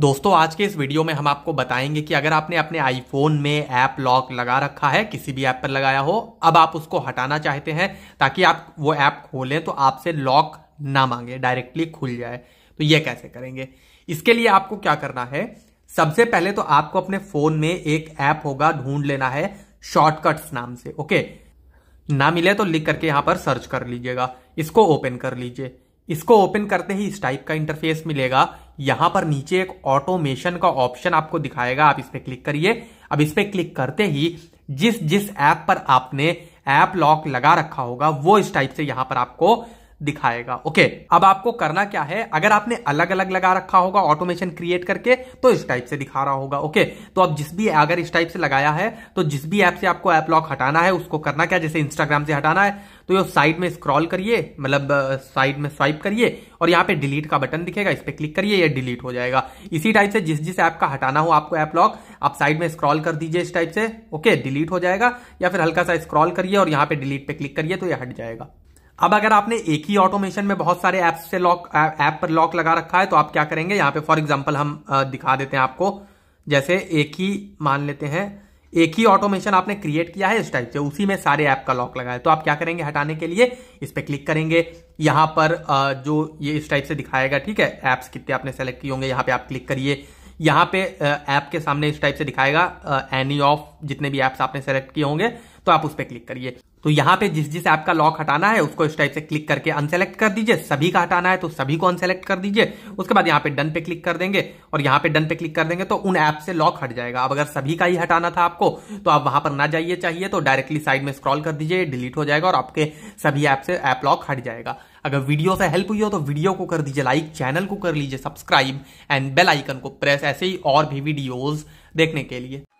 दोस्तों आज के इस वीडियो में हम आपको बताएंगे कि अगर आपने अपने आईफोन में ऐप लॉक लगा रखा है किसी भी ऐप पर लगाया हो अब आप उसको हटाना चाहते हैं ताकि आप वो ऐप खोलें तो आपसे लॉक ना मांगे डायरेक्टली खुल जाए तो ये कैसे करेंगे इसके लिए आपको क्या करना है सबसे पहले तो आपको अपने फोन में एक ऐप होगा ढूंढ लेना है शॉर्टकट्स नाम से ओके ना मिले तो लिख करके यहां पर सर्च कर लीजिएगा इसको ओपन कर लीजिए इसको ओपन करते ही इस टाइप का इंटरफेस मिलेगा यहां पर नीचे एक ऑटोमेशन का ऑप्शन आपको दिखाएगा आप इस पर क्लिक करिए अब इस पर क्लिक करते ही जिस जिस ऐप पर आपने ऐप लॉक लगा रखा होगा वो इस टाइप से यहां पर आपको दिखाएगा ओके अब आपको करना क्या है अगर आपने अलग अलग लगा रखा होगा ऑटोमेशन क्रिएट करके तो इस टाइप से दिखा रहा होगा ओके तो अब जिस भी अगर इस टाइप से लगाया है तो जिस भी ऐप से आपको ऐप लॉक हटाना है उसको करना क्या जैसे इंस्टाग्राम से हटाना है तो ये साइड में स्क्रॉल करिए मतलब साइड में स्वाइप करिए और यहाँ पे डिलीट का बटन दिखेगा इस पर क्लिक करिए ये डिलीट हो जाएगा इसी टाइप से जिस जिस ऐप का हटाना हो आपको ऐप लॉक आप साइड में स्क्रॉल कर दीजिए इस टाइप से ओके डिलीट हो जाएगा या फिर हल्का सा स्क्रॉल करिए और यहाँ पे डिलीट पे क्लिक करिए तो ये हट जाएगा अब अगर आपने एक ही ऑटोमेशन में बहुत सारे ऐप से लॉक ऐप पर लॉक लगा रखा है तो आप क्या करेंगे यहाँ पे फॉर एग्जाम्पल हम दिखा देते हैं आपको जैसे एक ही मान लेते हैं एक ही ऑटोमेशन आपने क्रिएट किया है इस टाइप से उसी में सारे ऐप का लॉक लगा है तो आप क्या करेंगे हटाने के लिए इस पर क्लिक करेंगे यहाँ पर जो ये इस टाइप से दिखाएगा ठीक है ऐप्स कितने आपने सेलेक्ट किए होंगे यहाँ पे आप क्लिक करिए यहाँ पे ऐप के सामने इस टाइप से दिखाएगा एनी ऑफ जितने भी एप्स आपने सेलेक्ट किए होंगे तो आप उस पर क्लिक करिए तो यहाँ पे जिस जिस ऐप का लॉक हटाना है उसको इस टाइप से क्लिक करके अनसेलेक्ट कर दीजिए सभी का हटाना है तो सभी को अनसेलेक्ट कर दीजिए उसके बाद यहाँ पे डन पे क्लिक कर देंगे और यहाँ पे डन पे क्लिक कर देंगे तो उन ऐप से लॉक हट जाएगा अब अगर सभी का ही हटाना था आपको तो आप वहां पर ना जाइए चाहिए तो डायरेक्टली साइड में स्क्रॉल कर दीजिए डिलीट हो जाएगा और आपके सभी ऐप से ऐप लॉक हट जाएगा अगर वीडियो से हेल्प हुई हो तो वीडियो को कर दीजिए लाइक चैनल को कर लीजिए सब्सक्राइब एंड बेल आइकन को प्रेस ऐसे ही और भी वीडियोज देखने के लिए